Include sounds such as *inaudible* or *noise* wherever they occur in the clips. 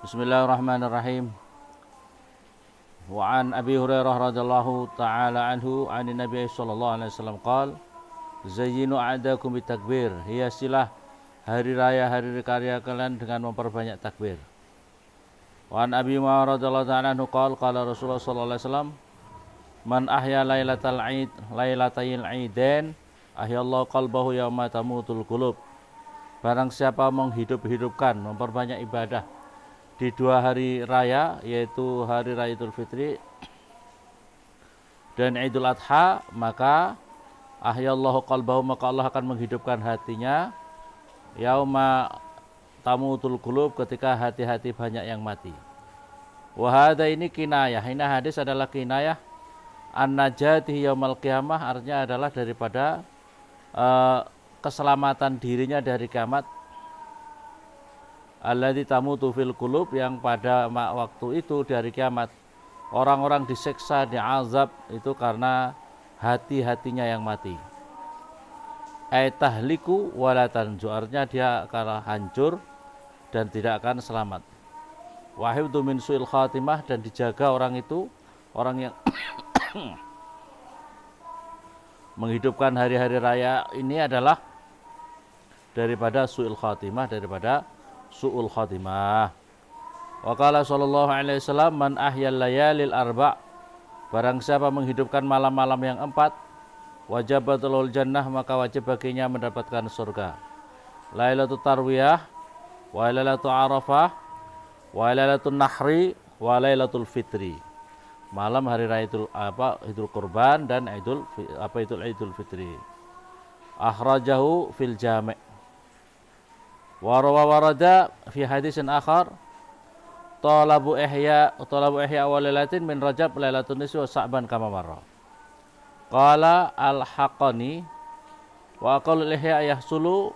Bismillahirrahmanirrahim. وعن أبي هريرة رضي الله تعالى عنه عن النبي صلى الله عليه وسلم قال زينوا عداكم hiasilah hari raya hari karya kalian dengan memperbanyak takbir وعن أبي هريرة رضي الله عنه قال قال رسول الله صلى الله عليه وسلم من أحيا ليلة العيد ليلتي qalbahu أحيا الله qulub Barang siapa menghidup-hidupkan, memperbanyak ibadah di dua hari raya yaitu hari raya Idul Fitri dan Idul Adha maka ahyallahu qalbahu maka Allah akan menghidupkan hatinya yauma utul kulub ketika hati-hati banyak yang mati wahada ini kinayah ini hadis adalah kinayah an najati yaumal qiyamah artinya adalah daripada uh, keselamatan dirinya dari kiamat di tamutu fil kulub yang pada waktu itu dari kiamat orang-orang diseksa, diazab itu karena hati-hatinya yang mati. Aitahliku walatan juarnya dia akan hancur dan tidak akan selamat. tu min su'il khatimah dan dijaga orang itu orang yang *coughs* menghidupkan hari-hari raya ini adalah daripada su'il khatimah daripada su'ul khatimah. Wa qala sallallahu alaihi wasallam man ahyal layalil arba' barang siapa menghidupkan malam-malam yang empat wajabatul jannah maka wajib baginya mendapatkan surga. Lailatul tarwiyah wa lailatul arafah wa lailatul nahri wa lailatul fitri. Malam hari raya Idul apa Idul Kurban dan Idul apa Idul Idul Fitri. Akhrajahu fil Jami' وروى ورد في حديث آخر طلب إحياء طلب إحياء وليلة من رجب ليلة النساء وصعبا كما مر قال الحقني wa aqalul ihya yahsulu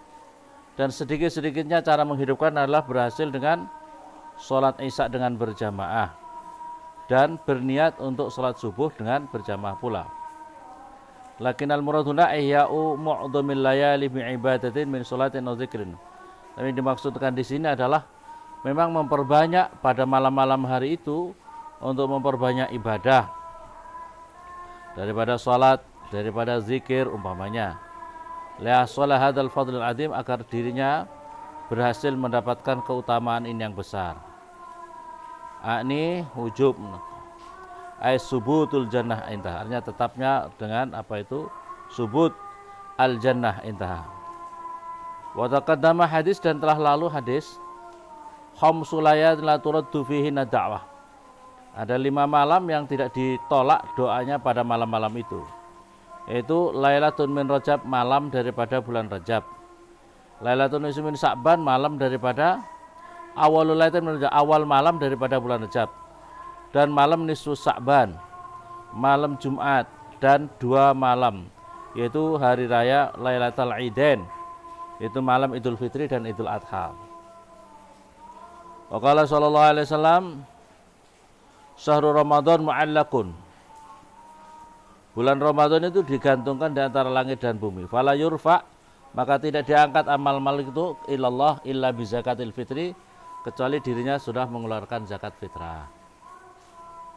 dan sedikit-sedikitnya cara menghidupkan adalah berhasil dengan sholat isya dengan berjamaah dan berniat untuk sholat subuh dengan berjamaah pula. Lakin al muraduna ihya'u mu'dhamil layali bi'ibadatin min sholatin wa tapi dimaksudkan di sini adalah memang memperbanyak pada malam-malam hari itu untuk memperbanyak ibadah daripada salat, daripada zikir umpamanya. Lea sholat hadal fadlul adim agar dirinya berhasil mendapatkan keutamaan ini yang besar. Ini wujub ay subutul jannah intah. Artinya tetapnya dengan apa itu subut al jannah intah. Watakadama hadis dan telah lalu hadis Khamsulaya la turaddu fihi da'wah Ada lima malam yang tidak ditolak doanya pada malam-malam itu Yaitu Lailatul min Rajab malam daripada bulan Rajab Lailatul Nisfi min Sa'ban malam daripada Awalul min Rajab awal malam daripada bulan Rajab Dan malam Nisfu Sa'ban Malam Jumat dan dua malam yaitu hari raya Lailatul Idain itu malam Idul Fitri dan Idul Adha. Wakala sallallahu alaihi wasallam Syahrul Ramadan mu'allakun Bulan Ramadan itu digantungkan di antara langit dan bumi. Fala yurfa maka tidak diangkat amal malik itu ilallah illa bi zakatil fitri kecuali dirinya sudah mengeluarkan zakat fitrah.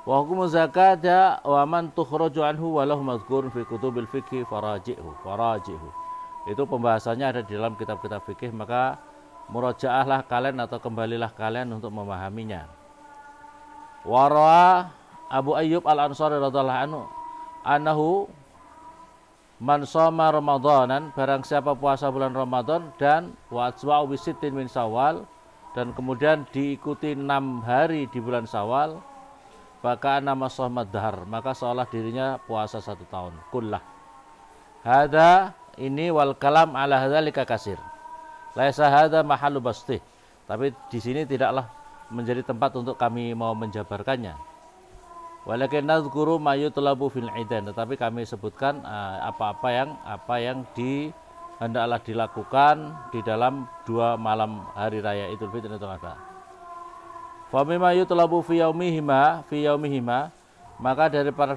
Wa hukumu ya, wa man tukhraju anhu walau madhkurun fi kutubil fikhi faraji'hu faraji'hu itu pembahasannya ada di dalam kitab-kitab fikih maka murojaahlah kalian atau kembalilah kalian untuk memahaminya Warwa Abu Ayyub Al Ansari radhiallahu anhu anahu man soma Ramadanan barang siapa puasa bulan Ramadhan dan wa wisitin min Sawal dan kemudian diikuti enam hari di bulan Sawal maka nama sohmad dahar maka seolah dirinya puasa satu tahun kullah hada ini wal kalam ala hadzalika kasir. Laisa hadza mahallu basti. Tapi di sini tidaklah menjadi tempat untuk kami mau menjabarkannya. Walakin nadzkuru ma yutlabu fil idan, tetapi kami sebutkan eh, apa-apa yang apa yang di hendaklah dilakukan di dalam dua malam hari raya Idul Fitri dan Idul Adha. Fa mimma yutlabu fi yaumihima fi yaumihima maka daripada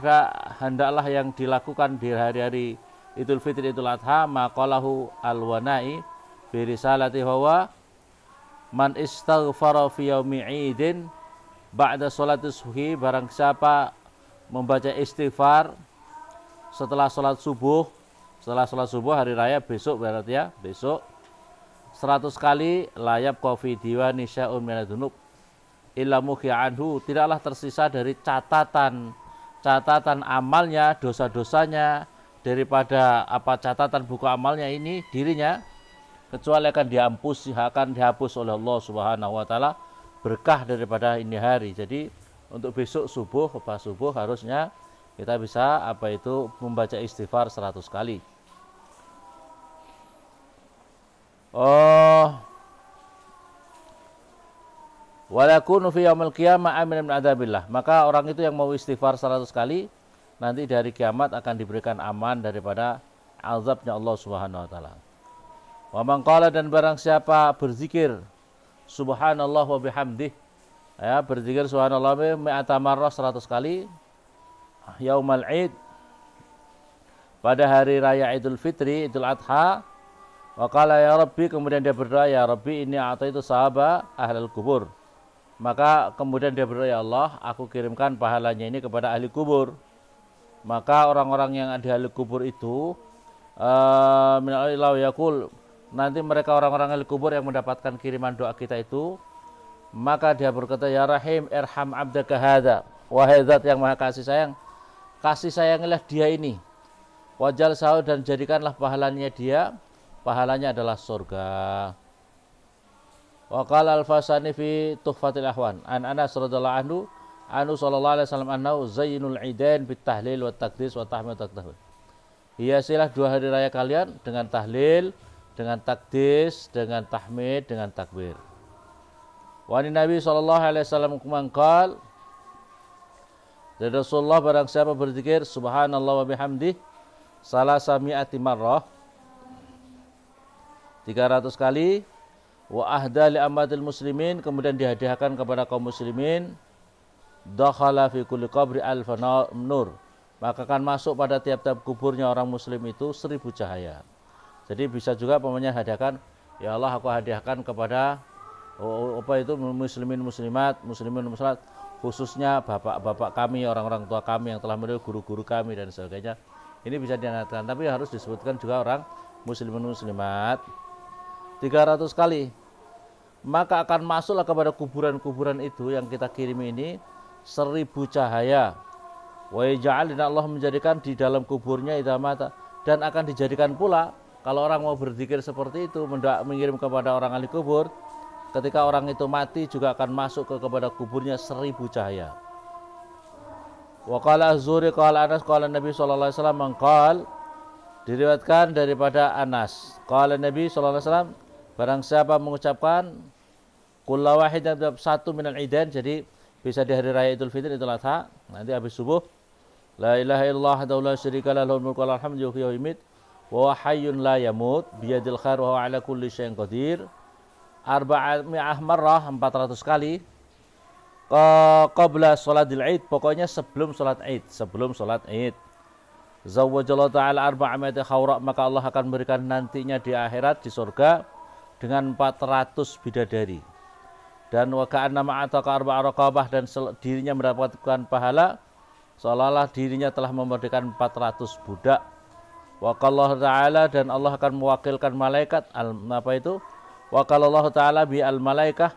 hendaklah yang dilakukan di hari-hari Idul Fitri Idul Adha maqalahu al-Wana'i fi risalati huwa man istaghfara fi yaumi idin ba'da salat subuhi barang siapa membaca istighfar setelah salat subuh setelah salat subuh hari raya besok berarti ya besok 100 kali layap kofi diwa nisyaun minadunub illa anhu tidaklah tersisa dari catatan catatan amalnya dosa-dosanya daripada apa catatan buku amalnya ini dirinya kecuali akan dihapus akan dihapus oleh Allah Subhanahu wa taala berkah daripada ini hari. Jadi untuk besok subuh pas subuh harusnya kita bisa apa itu membaca istighfar 100 kali. Oh, Walakunu fi yaumil qiyamah amin min adzabillah. Maka orang itu yang mau istighfar 100 kali nanti dari kiamat akan diberikan aman daripada azabnya Allah Subhanahu wa taala. Wa man qala dan barang siapa berzikir subhanallah wa bihamdih ya berzikir subhanallah mi'ata marrah 100 kali yaumal id pada hari raya Idul Fitri Idul Adha wa qala ya rabbi kemudian dia berdoa ya rabbi ini atau itu sahaba ahlul kubur maka kemudian dia berdoa ya Allah aku kirimkan pahalanya ini kepada ahli kubur maka orang-orang yang ada ahli kubur itu eh, uh, yakul nanti mereka orang-orang ahli kubur yang mendapatkan kiriman doa kita itu maka dia berkata ya rahim erham abdaka hadza wahai zat yang maha kasih sayang kasih sayangilah dia ini wajal sahur dan jadikanlah pahalanya dia pahalanya adalah surga Wakal al-Fasani fi Tuhfatil Ahwan an Anas radhiyallahu anhu anu sallallahu alaihi wasallam annau zainul idain bit tahlil wa takdis wa tahmid wa taktahul. Hiasilah dua hari raya kalian dengan tahlil, dengan takdis, dengan tahmid, dengan takbir. Wa Nabi sallallahu alaihi wasallam kumangkal dari Rasulullah barang siapa berzikir subhanallah wa bihamdih salah sami'ati marrah 300 kali wa ahda li amatil muslimin kemudian dihadiahkan kepada kaum muslimin dakhala fi kulli qabri alfa nur maka akan masuk pada tiap-tiap kuburnya orang muslim itu seribu cahaya jadi bisa juga pemenya hadiahkan ya Allah aku hadiahkan kepada apa itu muslimin muslimat muslimin muslimat khususnya bapak-bapak kami orang-orang tua kami yang telah menjadi guru-guru kami dan sebagainya ini bisa dinyatakan tapi harus disebutkan juga orang muslimin muslimat 300 kali maka akan masuklah kepada kuburan-kuburan itu yang kita kirim ini seribu cahaya. Wa yaj'alna Allah menjadikan di dalam kuburnya mata dan akan dijadikan pula kalau orang mau berzikir seperti itu mengirim kepada orang ahli kubur ketika orang itu mati juga akan masuk ke kepada kuburnya seribu cahaya. Wa qala Az-Zuhri qala Anas qala Nabi sallallahu alaihi wasallam mengqal diriwayatkan daripada Anas. Qala Nabi sallallahu alaihi wasallam barang siapa mengucapkan kullu satu minal idan jadi bisa di hari raya Idul Fitri Idul Adha nanti habis subuh la ilaha illallah wahdahu la syarika lah lahul mulku wal hamdu yuhyi wa yumiit wa hayyun la yamut biyadil khair wa ala kulli syai'in qadir arba'ah marrah 400 kali qabla salatil id pokoknya sebelum salat id sebelum salat id zawwajallahu ta'ala arba'amati khawra maka Allah akan memberikan nantinya di akhirat di surga dengan 400 bidadari dan wa ka'anna atau arba'a raqabah dan dirinya mendapatkan pahala seolah-olah dirinya telah memerdekakan 400 budak wa ta'ala dan Allah akan mewakilkan malaikat al, apa itu wa ta'ala bi al malaikah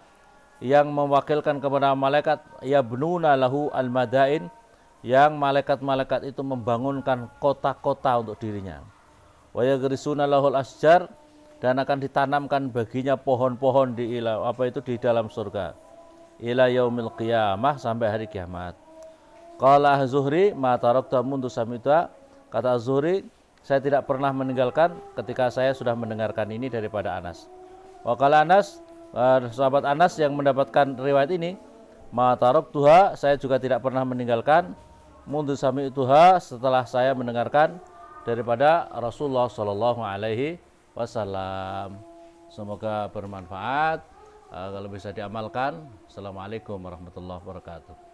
yang mewakilkan kepada malaikat yabnuna lahu al madain yang malaikat-malaikat itu membangunkan kota-kota untuk dirinya wa yagrisuna al asjar dan akan ditanamkan baginya pohon-pohon di ilah apa itu di dalam surga ila yaumil qiyamah sampai hari kiamat qala zuhri ma tarakta mundu samita kata zuhri saya tidak pernah meninggalkan ketika saya sudah mendengarkan ini daripada Anas wakala Anas eh, sahabat Anas yang mendapatkan riwayat ini ma taraktuha saya juga tidak pernah meninggalkan mundu samituha setelah saya mendengarkan daripada Rasulullah Shallallahu alaihi Wassalam, Semoga bermanfaat. Eh, kalau bisa diamalkan. Assalamualaikum warahmatullahi wabarakatuh.